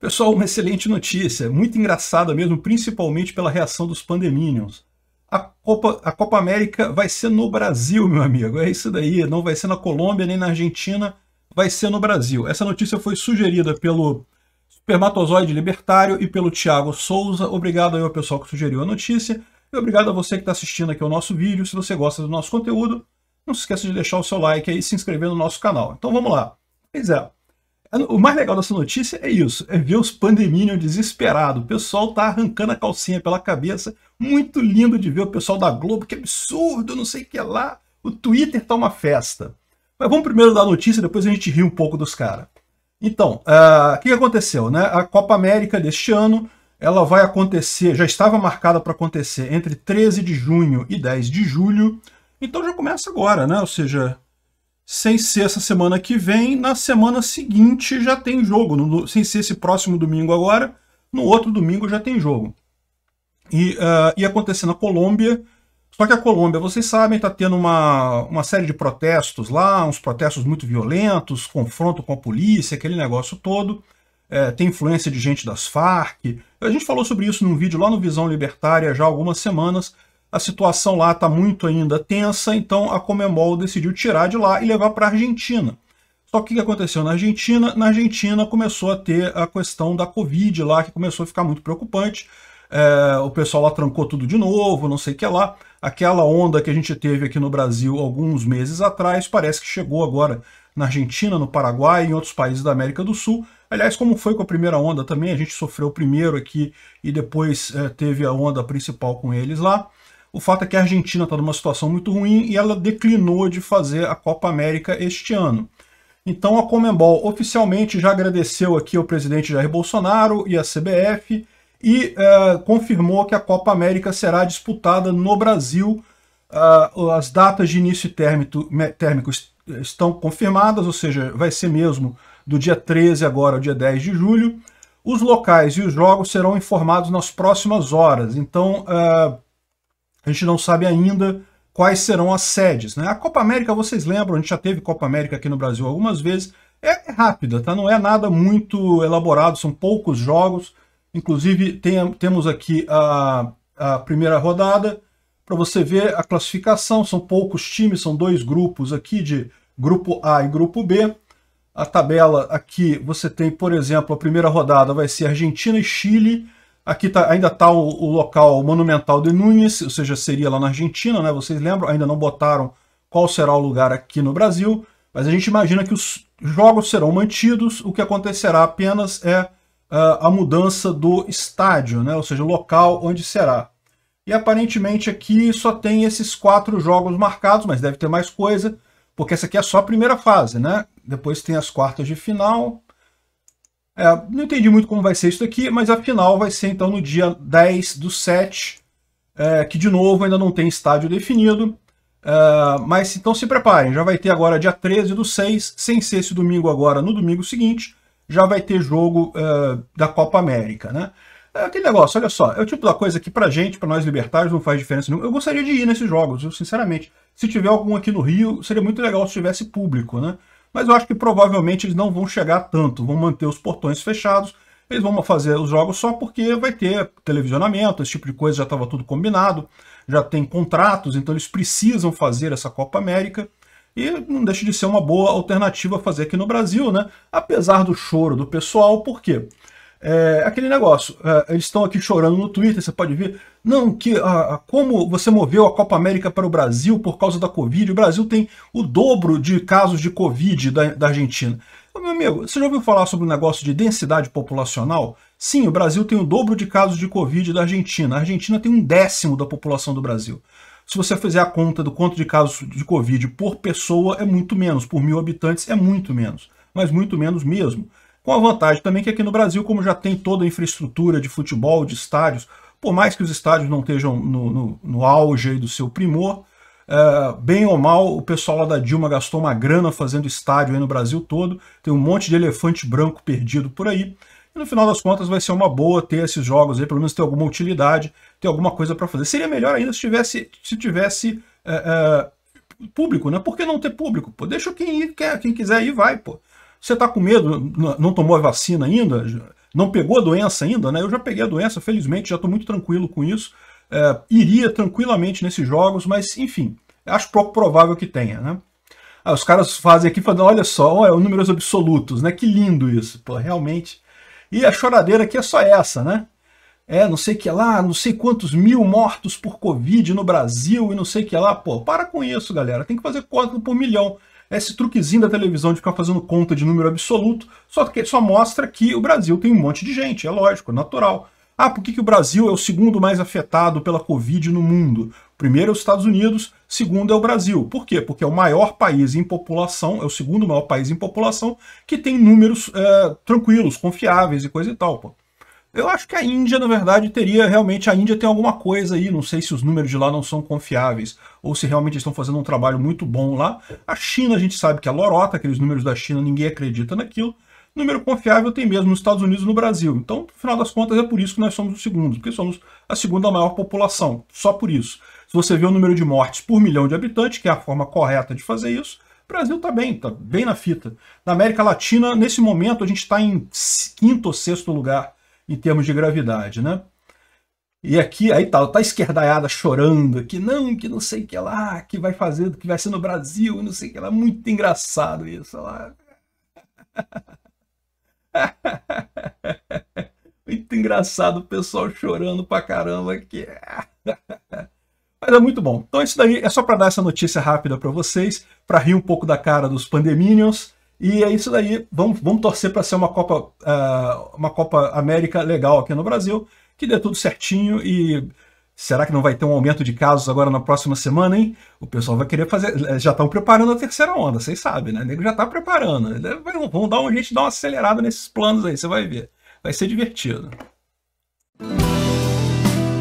Pessoal, uma excelente notícia, muito engraçada mesmo, principalmente pela reação dos pandeminions. A Copa, a Copa América vai ser no Brasil, meu amigo, é isso daí, não vai ser na Colômbia nem na Argentina, vai ser no Brasil. Essa notícia foi sugerida pelo Espermatozoide Libertário e pelo Tiago Souza. Obrigado aí ao pessoal que sugeriu a notícia e obrigado a você que está assistindo aqui o nosso vídeo. Se você gosta do nosso conteúdo, não se esqueça de deixar o seu like aí e se inscrever no nosso canal. Então vamos lá. Pois é. O mais legal dessa notícia é isso, é ver os pandemínios desesperados. O pessoal tá arrancando a calcinha pela cabeça. Muito lindo de ver o pessoal da Globo, que absurdo, não sei o que é lá. O Twitter tá uma festa. Mas vamos primeiro dar a notícia, depois a gente ri um pouco dos caras. Então, ah, o uh, que aconteceu? Né? A Copa América deste ano, ela vai acontecer, já estava marcada para acontecer entre 13 de junho e 10 de julho. Então já começa agora, né? Ou seja, sem ser essa semana que vem, na semana seguinte já tem jogo. No, sem ser esse próximo domingo agora, no outro domingo já tem jogo. E uh, ah, ia acontecer na Colômbia. Só que a Colômbia, vocês sabem, está tendo uma, uma série de protestos lá, uns protestos muito violentos, confronto com a polícia, aquele negócio todo. É, tem influência de gente das Farc. A gente falou sobre isso num vídeo lá no Visão Libertária já há algumas semanas. A situação lá está muito ainda tensa, então a Comemol decidiu tirar de lá e levar para a Argentina. Só que o que aconteceu na Argentina? Na Argentina começou a ter a questão da Covid lá, que começou a ficar muito preocupante. É, o pessoal lá trancou tudo de novo, não sei o que lá. Aquela onda que a gente teve aqui no Brasil alguns meses atrás, parece que chegou agora na Argentina, no Paraguai e em outros países da América do Sul. Aliás, como foi com a primeira onda também, a gente sofreu primeiro aqui e depois é, teve a onda principal com eles lá. O fato é que a Argentina está numa situação muito ruim e ela declinou de fazer a Copa América este ano. Então a Comembol oficialmente já agradeceu aqui ao presidente Jair Bolsonaro e à CBF e uh, confirmou que a Copa América será disputada no Brasil. Uh, as datas de início e térmico estão confirmadas, ou seja, vai ser mesmo do dia 13 agora ao dia 10 de julho. Os locais e os jogos serão informados nas próximas horas. Então, uh, a gente não sabe ainda quais serão as sedes. Né? A Copa América, vocês lembram, a gente já teve Copa América aqui no Brasil algumas vezes, é rápida, tá? não é nada muito elaborado, são poucos jogos. Inclusive, tem, temos aqui a, a primeira rodada, para você ver a classificação, são poucos times, são dois grupos aqui, de grupo A e grupo B. A tabela aqui, você tem, por exemplo, a primeira rodada vai ser Argentina e Chile, Aqui tá, ainda está o, o, local monumental de Nunes, ou seja, seria lá na Argentina, né? Vocês lembram? Ainda não botaram qual será o lugar aqui no Brasil, mas a gente imagina que os jogos serão mantidos, o que acontecerá apenas é uh, a mudança do estádio, né? ou seja, o local onde será. E aparentemente aqui só tem esses quatro jogos marcados, mas deve ter mais coisa, porque essa aqui é só a primeira fase, né? Depois tem as quartas de final, é, não entendi muito como vai ser isso daqui, mas afinal vai ser então no dia 10 do 7, é, que de novo ainda não tem estádio definido. É, mas então se preparem, já vai ter agora dia 13 do 6, sem ser esse domingo agora, no domingo seguinte, já vai ter jogo é, da Copa América, né? É aquele negócio, olha só, é o tipo da coisa que pra gente, pra nós libertários, não faz diferença nenhuma. Eu gostaria de ir nesses jogos, eu, sinceramente. Se tiver algum aqui no Rio, seria muito legal se tivesse público, né? mas eu acho que provavelmente eles não vão chegar tanto, vão manter os portões fechados, eles vão fazer os jogos só porque vai ter televisionamento, esse tipo de coisa já estava tudo combinado, já tem contratos, então eles precisam fazer essa Copa América, e não deixa de ser uma boa alternativa fazer aqui no Brasil, né? Apesar do choro do pessoal, por quê? É, aquele negócio, é, eles estão aqui chorando no Twitter, você pode ver, não, que a, a, como você moveu a Copa América para o Brasil por causa da Covid. O Brasil tem o dobro de casos de Covid da, da Argentina. meu amigo, você já ouviu falar sobre o um negócio de densidade populacional? Sim, o Brasil tem o dobro de casos de Covid da Argentina. A Argentina tem um décimo da população do Brasil. Se você fizer a conta do quanto de casos de Covid por pessoa, é muito menos. Por mil habitantes, é muito menos. Mas muito menos mesmo. Com a vantagem também que aqui no Brasil, como já tem toda a infraestrutura de futebol, de estádios, por mais que os estádios não estejam no, no, no auge do seu primor, é, bem ou mal, o pessoal lá da Dilma gastou uma grana fazendo estádio no Brasil todo, tem um monte de elefante branco perdido por aí, e no final das contas vai ser uma boa ter esses jogos aí, pelo menos ter alguma utilidade, ter alguma coisa para fazer. Seria melhor ainda se tivesse, se tivesse é, é, público, né? Por que não ter público? Pô, deixa quem ir, quer, quem quiser ir, vai, pô. Você tá com medo, não tomou a vacina ainda? não pegou a doença ainda, né? Eu já peguei a doença, felizmente, já estou muito tranquilo com isso. É, iria tranquilamente nesses jogos, mas enfim, acho pouco provável que tenha, né? Ah, os caras fazem aqui falando, olha só, olha, números absolutos, né? Que lindo isso, pô, realmente. E a choradeira aqui é só essa, né? É, não sei que lá, não sei quantos mil mortos por Covid no Brasil e não sei que lá. Pô, para com isso, galera. Tem que fazer conta por milhão. Esse truquezinho da televisão de ficar fazendo conta de número absoluto só, que, só mostra que o Brasil tem um monte de gente, é lógico, é natural. Ah, por que, que o Brasil é o segundo mais afetado pela Covid no mundo? Primeiro é os Estados Unidos, segundo é o Brasil. Por quê? Porque é o maior país em população, é o segundo maior país em população, que tem números é, tranquilos, confiáveis e coisa e tal. Pô. Eu acho que a Índia, na verdade, teria realmente. A Índia tem alguma coisa aí, não sei se os números de lá não são confiáveis ou se realmente estão fazendo um trabalho muito bom lá. A China, a gente sabe que é lorota, aqueles números da China, ninguém acredita naquilo. Número confiável tem mesmo nos Estados Unidos e no Brasil. Então, no final das contas, é por isso que nós somos os segundos, porque somos a segunda maior população, só por isso. Se você vê o número de mortes por milhão de habitantes, que é a forma correta de fazer isso, o Brasil está bem, está bem na fita. Na América Latina, nesse momento, a gente está em quinto ou sexto lugar em termos de gravidade, né? E aqui, aí tá, tá esquerdaiada chorando, que não, que não sei o que lá, que vai fazer, que vai ser no Brasil, não sei o que lá, muito engraçado isso lá. Muito engraçado o pessoal chorando pra caramba aqui. Mas é muito bom. Então isso daí é só para dar essa notícia rápida para vocês, para rir um pouco da cara dos pandeminions e é isso daí. Vamos, vamos torcer para ser uma Copa, uh, uma Copa América legal aqui no Brasil, que dê tudo certinho e Será que não vai ter um aumento de casos agora na próxima semana, hein? O pessoal vai querer fazer. É, já estão preparando a terceira onda, vocês sabem, né? O nego já está preparando. Vão dar um jeito dar uma acelerada nesses planos aí, você vai ver. Vai ser divertido.